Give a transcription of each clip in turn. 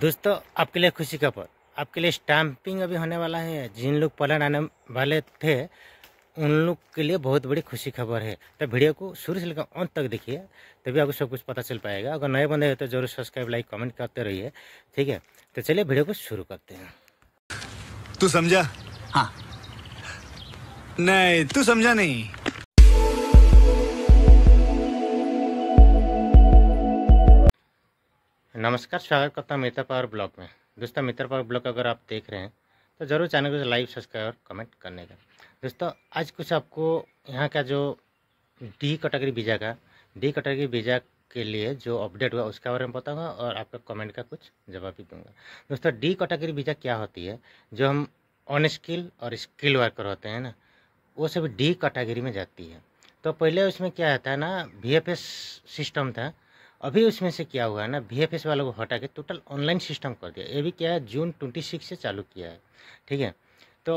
दोस्तों आपके लिए खुशी का आपके लिए स्टैंपिंग अभी होने वाला है जिन लोग पलट आने वाले थे उन लोग के लिए बहुत बड़ी खुशी खबर है तो वीडियो को शुरू से लेकर अंत तक देखिए तभी आपको सब कुछ पता चल पाएगा अगर नए बंदे हैं तो जरूर सब्सक्राइब लाइक कमेंट करते रहिए ठीक है तो चलिए वीडियो को शुरू करते हैं तू समझा हाँ नहीं तू समझा नहीं नमस्कार स्वागत करता हूँ मित्र पावर ब्लॉग में दोस्तों मित्र पावर ब्लॉग अगर आप देख रहे हैं तो ज़रूर चैनल को लाइक सब्सक्राइब और कमेंट करने का दोस्तों आज कुछ आपको यहाँ का जो डी कैटेगरी वीज़ा का डी कैटेगरी वीज़ा के लिए जो अपडेट हुआ उसके बारे में बताऊँगा और आपका कमेंट का कुछ जवाब भी दूँगा दोस्तों डी कैटेगरी वीज़ा क्या होती है जो हम ऑन स्किल और स्किल वर्कर होते हैं ना वो सब डी कैटेगरी में जाती है तो पहले उसमें क्या होता है ना वी सिस्टम था अभी उसमें से क्या हुआ है ना वी एफ एस वालों को हटा के टोटल ऑनलाइन सिस्टम कर दिया ये भी क्या है जून ट्वेंटी सिक्स से चालू किया है ठीक है तो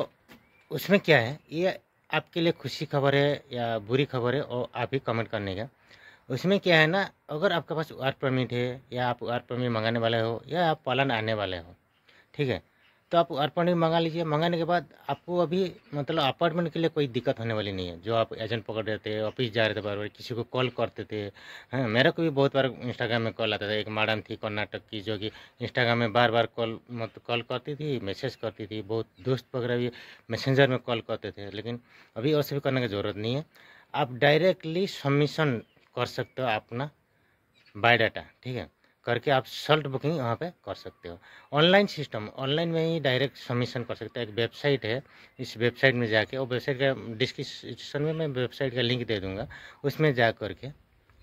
उसमें क्या है ये आपके लिए खुशी खबर है या बुरी खबर है और आप ही कमेंट करने का उसमें क्या है ना अगर आपके पास आर परमिट है या आप आर परमिट मंगाने वाले हो या आप पालन आने वाले हो ठीक है तो आप अपॉइंटमेंट मंगा लीजिए मंगाने के बाद आपको अभी मतलब अपार्टमेंट के लिए कोई दिक्कत होने वाली नहीं है जो आप एजेंट पकड़ रहे थे ऑफिस जा रहे थे बार बार किसी को कॉल करते थे हैं हाँ, मेरे को भी बहुत बार इंस्टाग्राम में कॉल आता था एक मैडम थी कर्नाटक की जो कि इंस्टाग्राम में बार बार कॉल मतलब कॉल करती थी मैसेज करती थी बहुत दोस्त वगैरह भी मैसेंजर में कॉल करते थे लेकिन अभी और सभी करने की ज़रूरत नहीं है आप डायरेक्टली सबमिशन कर सकते हो अपना बायोडाटा ठीक है करके आप सल्ट बुकिंग यहाँ पे कर सकते हो ऑनलाइन सिस्टम ऑनलाइन में ही डायरेक्ट सबमिशन कर सकते हो एक वेबसाइट है इस वेबसाइट में जाके और वेबसाइट का डिस्क्रिप्शन में मैं वेबसाइट का लिंक दे दूँगा उसमें जा करके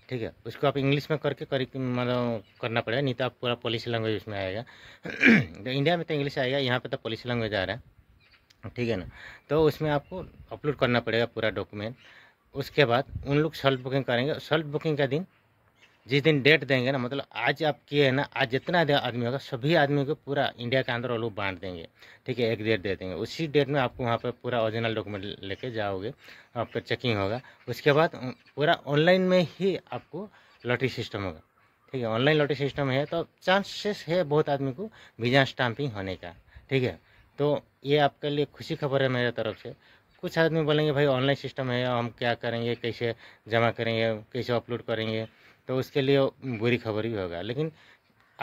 ठीक है उसको आप इंग्लिश में करके कर मतलब करना पड़ेगा नहीं तो आप पूरा पॉलिसी लैंग्वेज उसमें आएगा तो इंडिया में तो इंग्लिश आएगा यहाँ पर तो पॉलिसी लैंग्वेज आ रहा है ठीक है ना तो उसमें आपको अपलोड करना पड़ेगा पूरा डॉक्यूमेंट उसके बाद उन लोग सल्ट बुकिंग करेंगे सल्ट बुकिंग का दिन जिस दिन डेट देंगे ना मतलब आज आप किए हैं ना आज जितना आदमी होगा सभी आदमी को पूरा इंडिया के अंदर वो लोग बांट देंगे ठीक है एक डेट दे देंगे उसी डेट में आपको वहाँ पर पूरा ओरिजिनल डॉक्यूमेंट लेके जाओगे आपका चेकिंग होगा उसके बाद पूरा ऑनलाइन में ही आपको लॉटरी सिस्टम होगा ठीक है ऑनलाइन लॉटरी सिस्टम है तो चांसेस है बहुत आदमी को वीजा स्टाम्पिंग होने का ठीक है तो ये आपके लिए खुशी खबर है मेरे तरफ से कुछ आदमी बोलेंगे भाई ऑनलाइन सिस्टम है हम क्या करेंगे कैसे जमा करेंगे कैसे अपलोड करेंगे तो उसके लिए बुरी खबर भी होगा लेकिन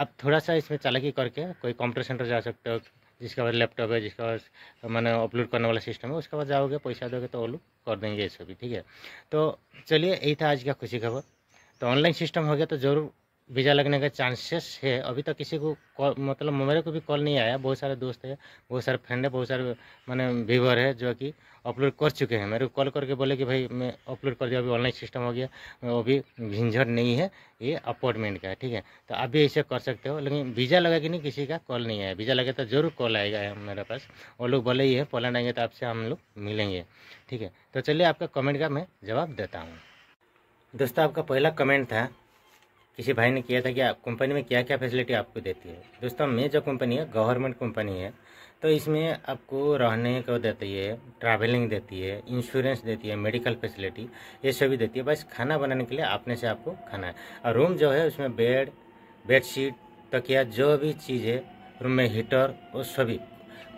आप थोड़ा सा इसमें चालाकी करके कोई कंप्यूटर सेंटर जा सकते हो जिसके पास लैपटॉप है जिसके पास मैंने अपलोड करने वाला सिस्टम है उसके बाद जाओगे पैसा दोगे तो वो लोग कर देंगे ये सभी ठीक है तो चलिए यही था आज का खुशी खबर तो ऑनलाइन सिस्टम हो गया तो जरूर वीज़ा लगने का चांसेस है अभी तक किसी को कॉल मतलब मेरे को भी कॉल नहीं आया बहुत सारे दोस्त है बहुत सारे फ्रेंड है बहुत सारे मैंने व्यूवर है जो कि अपलोड कर चुके हैं मेरे को कॉल करके बोले कि भाई मैं अपलोड कर दिया अभी ऑनलाइन सिस्टम हो गया अभी झंझट नहीं है ये अपॉइंटमेंट का है ठीक है तो आप भी ऐसे कर सकते हो लेकिन वीज़ा लगा कि नहीं किसी का कॉल नहीं आया वीज़ा लगे तो जरूर कॉल आएगा मेरे पास और लोग बोले ही है पोलैंड आएंगे तो आपसे हम लोग मिलेंगे ठीक है तो चलिए आपका कमेंट का मैं जवाब देता हूँ दोस्तों आपका पहला कमेंट था किसी भाई ने किया था कि कंपनी में क्या क्या फैसिलिटी आपको देती है दोस्तों मैं जो कंपनी है गवर्नमेंट कंपनी है तो इसमें आपको रहने को देती है ट्रैवलिंग देती है इंश्योरेंस देती है मेडिकल फैसिलिटी ये सभी देती है बस खाना बनाने के लिए अपने से आपको खाना है और रूम जो है उसमें बेड बेडशीट तकिया जो भी चीज़ है रूम में हीटर वो सभी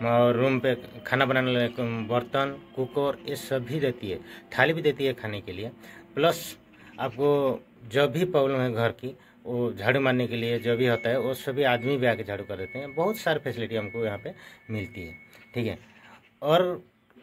और रूम पे खाना बनाने लगे बर्तन कुकर ये सब भी देती है थाली भी देती है खाने के लिए प्लस आपको जब भी प्रॉब्लम है घर की वो झाड़ू मारने के लिए जो भी होता है वो सभी आदमी भी आके झाड़ू कर देते हैं बहुत सारी फैसिलिटी हमको यहाँ पे मिलती है ठीक है और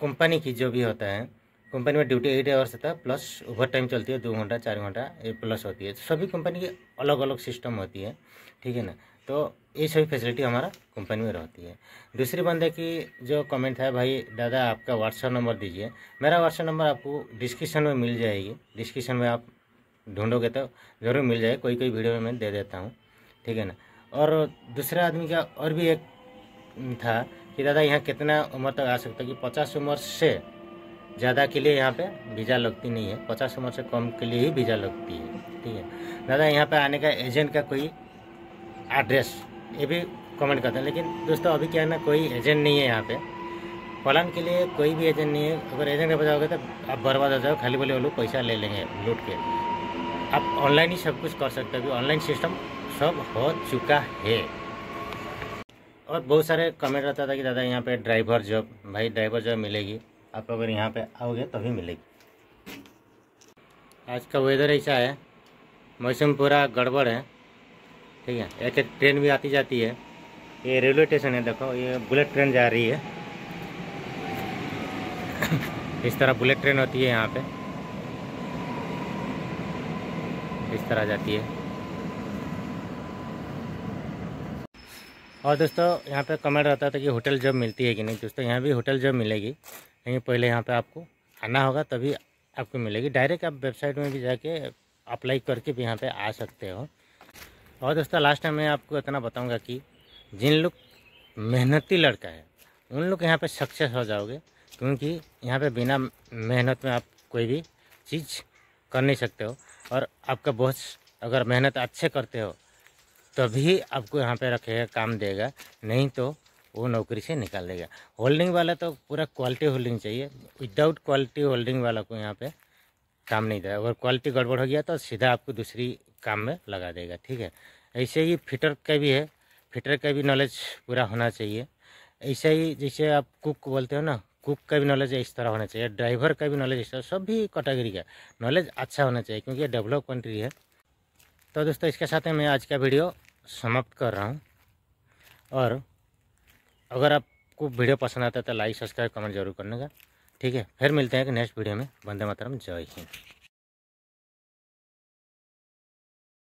कंपनी की जो भी होता है कंपनी में ड्यूटी एट आवर्स होता है प्लस ओवर टाइम चलती है दो घंटा चार घंटा ये प्लस होती है तो सभी कंपनी की अलग अलग सिस्टम होती है ठीक है ना तो ये सभी फैसिलिटी हमारा कंपनी में रहती है दूसरी बंदे की जो कमेंट है भाई दादा आपका व्हाट्सअप नंबर दीजिए मेरा व्हाट्सअप नंबर आपको डिस्क्रिप्शन में मिल जाएगी डिस्क्रिप्शन में आप ढूंढोगे तो ज़रूर मिल जाए कोई कोई वीडियो में मैं दे देता हूँ ठीक है ना और दूसरा आदमी का और भी एक था कि दादा यहाँ कितना उम्र तक आ सकता है कि पचास उम्र से ज़्यादा के लिए यहाँ पे वीज़ा लगती नहीं है पचास उम्र से कम के लिए ही वीज़ा लगती है ठीक है दादा यहाँ पे आने का एजेंट का कोई एड्रेस ये भी कमेंट करते हैं लेकिन दोस्तों अभी क्या है ना कोई एजेंट नहीं है यहाँ पे पलान के लिए कोई भी एजेंट नहीं है अगर एजेंट का बजाओगे तो आप बर्बाद हो जाओ खाली बोले वो पैसा ले लेंगे लूट के आप ऑनलाइन ही सब कुछ कर सकते हो ऑनलाइन सिस्टम सब हो चुका है और बहुत सारे कमेंट रहता था कि दादा यहाँ पे ड्राइवर जॉब भाई ड्राइवर जॉब मिलेगी आप अगर यहाँ पे आओगे तभी मिलेगी आज का वेदर ऐसा है मौसम पूरा गड़बड़ है ठीक है एक एक ट्रेन भी आती जाती है ये रेलवे स्टेशन है देखो ये बुलेट ट्रेन जा रही है इस तरह बुलेट ट्रेन होती है यहाँ पे लेकर आ जाती है और दोस्तों यहाँ पे कमेंट रहता था कि होटल जब मिलती है कि नहीं दोस्तों यहाँ भी होटल जब मिलेगी लेकिन पहले यहाँ पे आपको आना होगा तभी आपको मिलेगी डायरेक्ट आप वेबसाइट में भी जाके अप्लाई करके भी यहाँ पे आ सकते हो और दोस्तों लास्ट टाइम मैं आपको इतना बताऊँगा कि जिन लोग मेहनती लड़का है उन लोग यहाँ पर सक्सेस हो जाओगे क्योंकि यहाँ पर बिना मेहनत में आप कोई भी चीज़ कर नहीं सकते हो और आपका बहुत अगर मेहनत अच्छे करते हो तभी आपको यहाँ पे रखेगा काम देगा नहीं तो वो नौकरी से निकाल देगा होल्डिंग वाला तो पूरा क्वालिटी होल्डिंग चाहिए विदाउट क्वालिटी होल्डिंग वाला को यहाँ पे काम नहीं देगा अगर क्वालिटी गड़बड़ हो गया तो सीधा आपको दूसरी काम में लगा देगा ठीक है ऐसे ही फिटर का भी है फिटर का भी नॉलेज पूरा होना चाहिए ऐसे ही जैसे आप कुक बोलते हो ना कुक का भी नॉलेज इस तरह होना चाहिए ड्राइवर का भी नॉलेज इस तरह सभी कैटेगरी का नॉलेज अच्छा होना चाहिए क्योंकि ये डेवलप कंट्री है तो दोस्तों इसके साथ मैं आज का वीडियो समाप्त कर रहा हूँ और अगर आपको वीडियो पसंद आता है तो लाइक सब्सक्राइब कमेंट जरूर करने का ठीक है फिर मिलते हैं कि नेक्स्ट वीडियो में वंदे मातरम जय हिंद